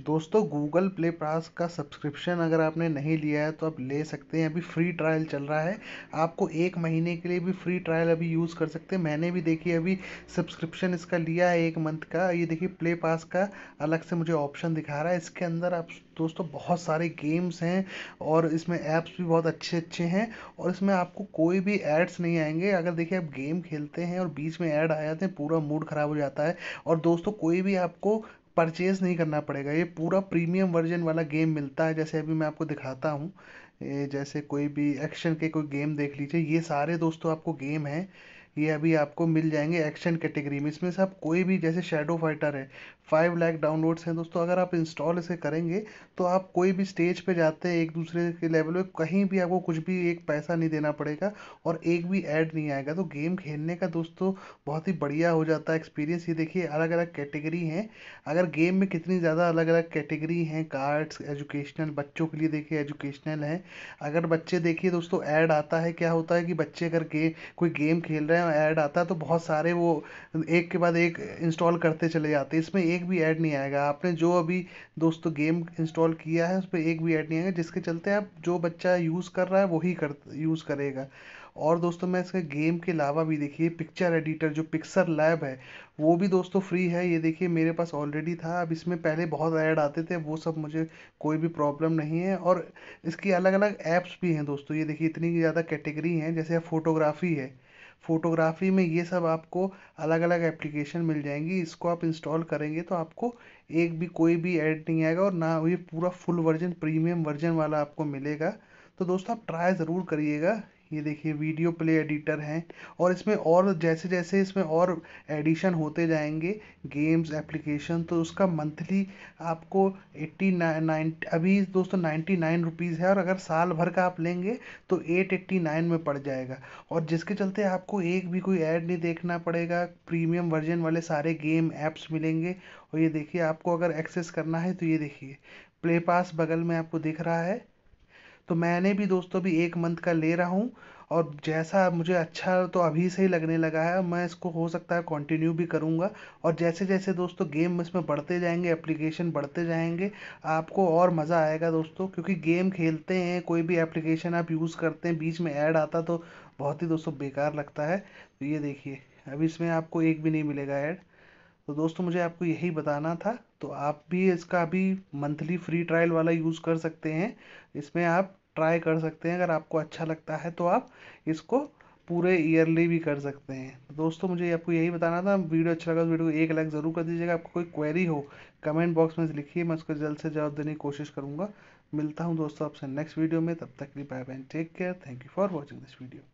दोस्तों Google play पास का subscription अगर आपने नहीं लिया है तो आप ले सकते हैं अभी फ्री ट्रायल चल रहा है आपको एक महीने के लिए भी फ्री ट्रायल अभी यूज़ कर सकते हैं मैंने भी देखिए अभी सब्सक्रिप्शन इसका लिया है एक मंथ का ये देखिए प्ले पास का अलग से मुझे ऑप्शन दिखा रहा है इसके अंदर आप दोस्तों बहुत सारे गेम्स हैं और इसमें ऐप्स भी बहुत अच्छे अच्छे हैं और इसमें आपको कोई भी एड्स नहीं आएंगे अगर देखिए आप गेम खेलते हैं और बीच में ऐड आ जाते हैं पूरा मूड ख़राब हो जाता है और दोस्तों कोई भी आपको परचेज़ नहीं करना पड़ेगा ये पूरा प्रीमियम वर्जन वाला गेम मिलता है जैसे अभी मैं आपको दिखाता हूँ जैसे कोई भी एक्शन के कोई गेम देख लीजिए ये सारे दोस्तों आपको गेम हैं ये अभी आपको मिल जाएंगे एक्शन कैटेगरी में इसमें से आप कोई भी जैसे शेडो फाइटर है फाइव लाख डाउनलोड्स हैं दोस्तों अगर आप इंस्टॉल इसे करेंगे तो आप कोई भी स्टेज पे जाते हैं एक दूसरे के लेवल पे कहीं भी आपको कुछ भी एक पैसा नहीं देना पड़ेगा और एक भी ऐड नहीं आएगा तो गेम खेलने का दोस्तों बहुत ही बढ़िया हो जाता है एक्सपीरियंस ये देखिए अलग अलग कैटेगरी हैं अगर गेम में कितनी ज़्यादा अलग अलग कैटेगरी हैं कार्ड्स एजुकेशनल बच्चों के लिए देखिए एजुकेशनल हैं अगर बच्चे देखिए दोस्तों ऐड आता है क्या होता है कि बच्चे अगर गेम कोई गेम खेल रहे हैं नया ऐड आता है तो बहुत सारे वो एक के बाद एक इंस्टॉल करते चले जाते हैं इसमें एक भी ऐड नहीं आएगा आपने जो अभी दोस्तों गेम इंस्टॉल किया है उस पर एक भी ऐड नहीं आएगा जिसके चलते आप जो बच्चा यूज़ कर रहा है वही कर यूज़ करेगा और दोस्तों मैं इसके गेम के अलावा भी देखिए पिक्चर एडिटर जो पिक्सर लैब है वो भी दोस्तों फ्री है ये देखिए मेरे पास ऑलरेडी था अब इसमें पहले बहुत ऐड आते थे वो सब मुझे कोई भी प्रॉब्लम नहीं है और इसकी अलग अलग ऐप्स भी हैं दोस्तों ये देखिए इतनी ज़्यादा कैटेगरी हैं जैसे फोटोग्राफी है फ़ोटोग्राफ़ी में ये सब आपको अलग अलग एप्लीकेशन मिल जाएंगी इसको आप इंस्टॉल करेंगे तो आपको एक भी कोई भी ऐड नहीं आएगा और ना ये पूरा फुल वर्जन प्रीमियम वर्जन वाला आपको मिलेगा तो दोस्तों आप ट्राई ज़रूर करिएगा ये देखिए वीडियो प्ले एडिटर हैं और इसमें और जैसे जैसे इसमें और एडिशन होते जाएंगे गेम्स एप्लीकेशन तो उसका मंथली आपको एट्टी नाइन अभी दोस्तों नाइन्टी नाइन रुपीज़ है और अगर साल भर का आप लेंगे तो एट एट्टी नाइन में पड़ जाएगा और जिसके चलते आपको एक भी कोई ऐड नहीं देखना पड़ेगा प्रीमियम वर्जन वाले सारे गेम ऐप्स मिलेंगे और ये देखिए आपको अगर एक्सेस करना है तो ये देखिए प्ले पास बगल में आपको दिख रहा है तो मैंने भी दोस्तों अभी एक मंथ का ले रहा हूँ और जैसा मुझे अच्छा तो अभी से ही लगने लगा है मैं इसको हो सकता है कंटिन्यू भी करूँगा और जैसे जैसे दोस्तों गेम इसमें बढ़ते जाएंगे एप्लीकेशन बढ़ते जाएंगे आपको और मज़ा आएगा दोस्तों क्योंकि गेम खेलते हैं कोई भी एप्लीकेशन आप यूज़ करते हैं बीच में ऐड आता तो बहुत ही दोस्तों बेकार लगता है तो ये देखिए अब इसमें आपको एक भी नहीं मिलेगा ऐड तो दोस्तों मुझे आपको यही बताना था तो आप भी इसका अभी मंथली फ्री ट्रायल वाला यूज़ कर सकते हैं इसमें आप ट्राई कर सकते हैं अगर आपको अच्छा लगता है तो आप इसको पूरे ईयरली भी कर सकते हैं तो दोस्तों मुझे आपको यही बताना था वीडियो अच्छा लगा तो वीडियो को एक लाइक ज़रूर कर दीजिएगा आपको कोई क्वेरी हो कमेंट बॉक्स में लिखिए मैं उसको जल्द से जवाब देने की कोशिश करूँगा मिलता हूँ दोस्तों आपसे नेक्स्ट वीडियो में तब तक के लिए bye bye take care thank you for watching this video